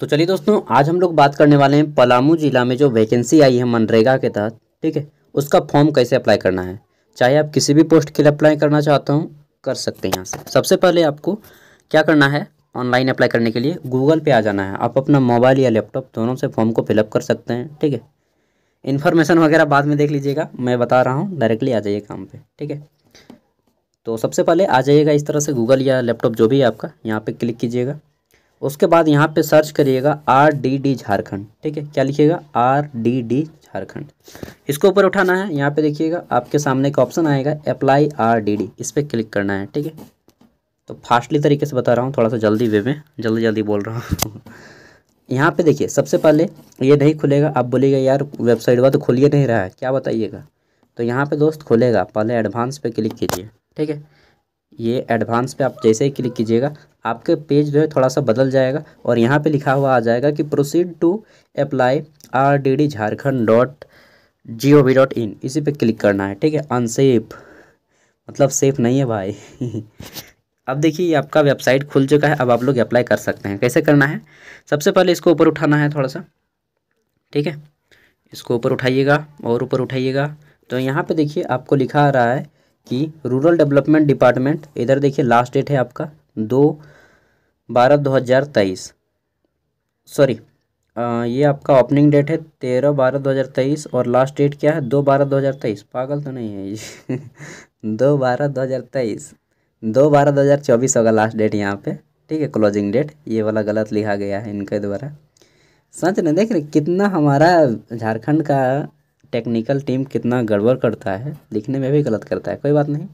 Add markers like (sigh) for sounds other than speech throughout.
तो चलिए दोस्तों आज हम लोग बात करने वाले हैं पलामू ज़िला में जो वैकेंसी आई है मनरेगा के तहत ठीक है उसका फॉर्म कैसे अप्लाई करना है चाहे आप किसी भी पोस्ट के लिए अप्लाई करना चाहते हो कर सकते हैं यहाँ से सबसे पहले आपको क्या करना है ऑनलाइन अप्लाई करने के लिए गूगल पे आ जाना है आप अपना मोबाइल या लैपटॉप दोनों से फॉर्म को फिलअप कर सकते हैं ठीक है इन्फॉर्मेशन वगैरह बाद में देख लीजिएगा मैं बता रहा हूँ डायरेक्टली आ जाइए काम पे ठीक है तो सबसे पहले आ जाइएगा इस तरह से गूगल या लैपटॉप जो भी है आपका यहाँ पे क्लिक कीजिएगा उसके बाद यहाँ पे सर्च करिएगा आर डी डी झारखंड ठीक है क्या लिखिएगा आर डी डी झारखंड इसको ऊपर उठाना है यहाँ पे देखिएगा आपके सामने एक ऑप्शन आएगा अप्लाई आर डी डी इस पर क्लिक करना है ठीक है तो फास्टली तरीके से बता रहा हूँ थोड़ा सा जल्दी वे में जल्दी जल्दी बोल रहा हूँ यहाँ पे देखिए सबसे पहले ये नहीं खुलेगा आप बोलिएगा यार वेबसाइट हुआ तो खुल ही नहीं रहा है क्या बताइएगा तो यहाँ पे दोस्त खुलेगा पहले एडवांस पे क्लिक कीजिए ठीक है ये एडवांस पे आप जैसे ही क्लिक कीजिएगा आपके पेज जो है थोड़ा सा बदल जाएगा और यहाँ पे लिखा हुआ आ जाएगा कि proceed to apply R D D Jharkhand dot G O V dot in इसी पे क्लिक करना है ठीक है अनसेफ मतलब सेफ नहीं है भाई (laughs) अब देखिए आपका वेबसाइट खुल चुका है अब आप लोग अप्लाई कर सकते हैं कैसे करना है सबसे पहले इसको ऊपर उठाना है थोड़ा सा ठीक है इसको ऊपर उठाइएगा और ऊपर उठाइएगा तो यहाँ पे देखिए आपको लिखा आ रहा है कि रूरल डेवलपमेंट डिपार्टमेंट इधर देखिए लास्ट डेट है आपका दो बारह दो हज़ार तेईस सॉरी ये आपका ओपनिंग डेट है तेरह बारह दो हज़ार तेईस और लास्ट डेट क्या है दो बारह दो हज़ार तेईस पागल तो नहीं है ये (laughs) दो बारह दो हज़ार तेईस दो बारह दो हज़ार चौबीस होगा लास्ट डेट यहाँ पे ठीक है क्लोजिंग डेट ये वाला गलत लिखा गया है इनके द्वारा सच नहीं देख रहे कितना हमारा झारखंड का टेक्निकल टीम कितना गड़बड़ करता है लिखने में भी गलत करता है कोई बात नहीं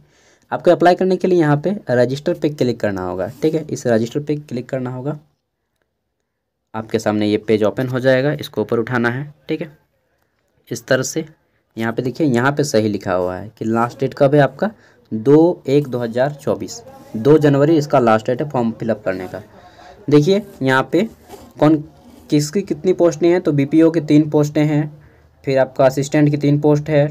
आपको अप्लाई करने के लिए यहाँ पे रजिस्टर पे क्लिक करना होगा ठीक है इस रजिस्टर पे क्लिक करना होगा आपके सामने ये पेज ओपन हो जाएगा इसको ऊपर उठाना है ठीक है इस तरह से यहाँ पे देखिए यहाँ पे सही लिखा हुआ है कि लास्ट डेट कब है आपका दो एक दो हज़ार चौबीस दो जनवरी इसका लास्ट डेट है फॉर्म फिलअप करने का देखिए यहाँ पे कौन किसकी कितनी पोस्टें हैं तो बी की तीन पोस्टें हैं फिर आपका असिस्टेंट की तीन पोस्ट है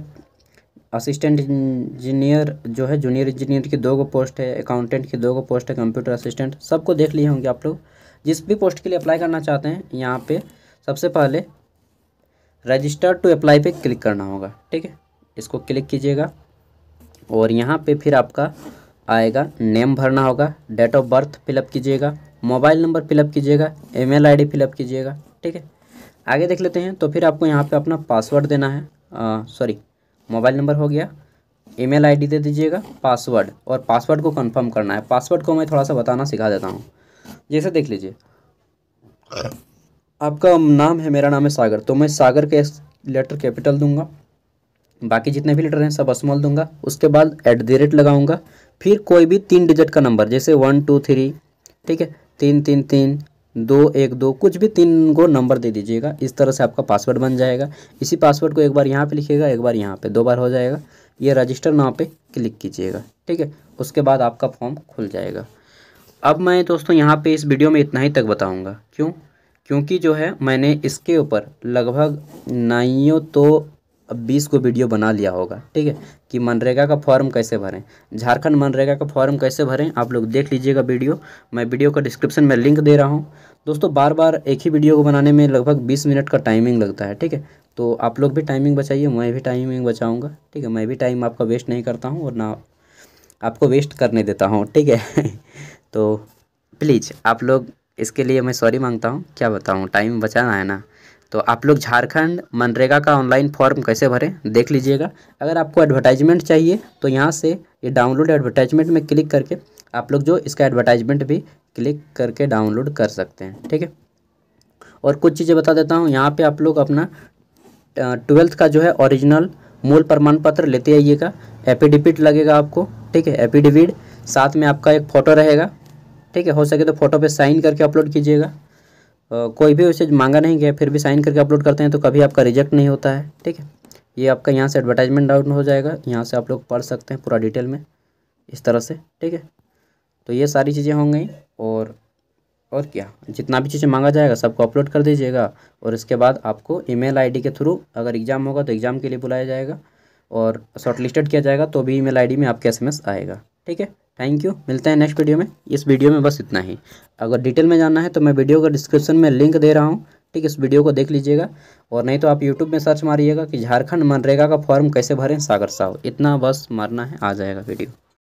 असिस्टेंट इंजीनियर जो है जूनियर इंजीनियर की दो गो पोस्ट है अकाउंटेंट की दो गो पोस्ट है कंप्यूटर असिस्टेंट सबको देख लिए होंगे आप लोग जिस भी पोस्ट के लिए अप्लाई करना चाहते हैं यहाँ पे सबसे पहले रजिस्टर टू अप्लाई पे क्लिक करना होगा ठीक है इसको क्लिक कीजिएगा और यहाँ पे फिर आपका आएगा नेम भरना होगा डेट ऑफ बर्थ फिलअप कीजिएगा मोबाइल नंबर फिलअप कीजिएगा आई डी फिलअप कीजिएगा ठीक है आगे देख लेते हैं तो फिर आपको यहाँ पे अपना पासवर्ड देना है सॉरी मोबाइल नंबर हो गया ईमेल आईडी दे दीजिएगा पासवर्ड और पासवर्ड को कंफर्म करना है पासवर्ड को मैं थोड़ा सा बताना सिखा देता हूँ जैसे देख लीजिए आपका नाम है मेरा नाम है सागर तो मैं सागर के लेटर कैपिटल दूंगा बाकी जितने भी लेटर हैं सब स्मॉल दूंगा उसके बाद एट दी रेट लगाऊंगा फिर कोई भी तीन डिजिट का नंबर जैसे वन टू थ्री ठीक है तीन तीन तीन दो एक दो कुछ भी तीन को नंबर दे दीजिएगा इस तरह से आपका पासवर्ड बन जाएगा इसी पासवर्ड को एक बार यहाँ पे लिखिएगा एक बार यहाँ पे दो बार हो जाएगा ये रजिस्टर नाव पे क्लिक कीजिएगा ठीक है उसके बाद आपका फॉर्म खुल जाएगा अब मैं दोस्तों यहाँ पे इस वीडियो में इतना ही तक बताऊँगा क्यों क्योंकि जो है मैंने इसके ऊपर लगभग नाइयों तो अब बीस को वीडियो बना लिया होगा ठीक है कि मनरेगा का फॉर्म कैसे भरें झारखंड मनरेगा का फॉर्म कैसे भरें आप लोग देख लीजिएगा वीडियो मैं वीडियो का डिस्क्रिप्शन में लिंक दे रहा हूँ दोस्तों बार बार एक ही वीडियो को बनाने में लगभग बीस मिनट का टाइमिंग लगता है ठीक है तो आप लोग भी टाइमिंग बचाइए मैं भी टाइमिंग बचाऊँगा ठीक है मैं भी टाइम आपका वेस्ट नहीं करता हूँ और ना आपको वेस्ट करने देता हूँ ठीक है (laughs) तो प्लीज़ आप लोग इसके लिए मैं सॉरी मांगता हूँ क्या बताऊँ टाइम बचाना है ना तो आप लोग झारखंड मनरेगा का ऑनलाइन फॉर्म कैसे भरें देख लीजिएगा अगर आपको एडवर्टाइजमेंट चाहिए तो यहाँ से ये डाउनलोड एडवर्टाइजमेंट में क्लिक करके आप लोग जो इसका एडवर्टाइजमेंट भी क्लिक करके डाउनलोड कर सकते हैं ठीक है और कुछ चीज़ें बता देता हूँ यहाँ पे आप लोग अपना ट्वेल्थ का जो है ओरिजिनल मूल प्रमाण पत्र लेते आइएगा एपिडिपिट लगेगा आपको ठीक है एपिडिविड साथ में आपका एक फ़ोटो रहेगा ठीक है हो सके तो फोटो पे साइन करके अपलोड कीजिएगा कोई भी उसे मांगा नहीं गया फिर भी साइन करके अपलोड करते हैं तो कभी आपका रिजेक्ट नहीं होता है ठीक है ये आपका यहाँ से एडवर्टाइजमेंट डाउन हो जाएगा यहाँ से आप लोग पढ़ सकते हैं पूरा डिटेल में इस तरह से ठीक है तो ये सारी चीज़ें हो गई और और क्या जितना भी चीज़ें मांगा जाएगा सबको अपलोड कर दीजिएगा और इसके बाद आपको ईमेल आईडी के थ्रू अगर एग्ज़ाम होगा तो एग्ज़ाम के लिए बुलाया जाएगा और शॉर्टलिस्टेड किया जाएगा तो भी ईमेल आईडी में आपके एसएमएस आएगा ठीक है थैंक यू मिलते हैं नेक्स्ट वीडियो में इस वीडियो में बस इतना ही अगर डिटेल में जानना है तो मैं वीडियो का डिस्क्रिप्शन में लिंक दे रहा हूँ ठीक इस वीडियो को देख लीजिएगा और नहीं तो आप यूट्यूब में सर्च मारिएगा कि झारखंड मनरेगा का फॉर्म कैसे भरें सागर साहु इतना बस मरना है आ जाएगा वीडियो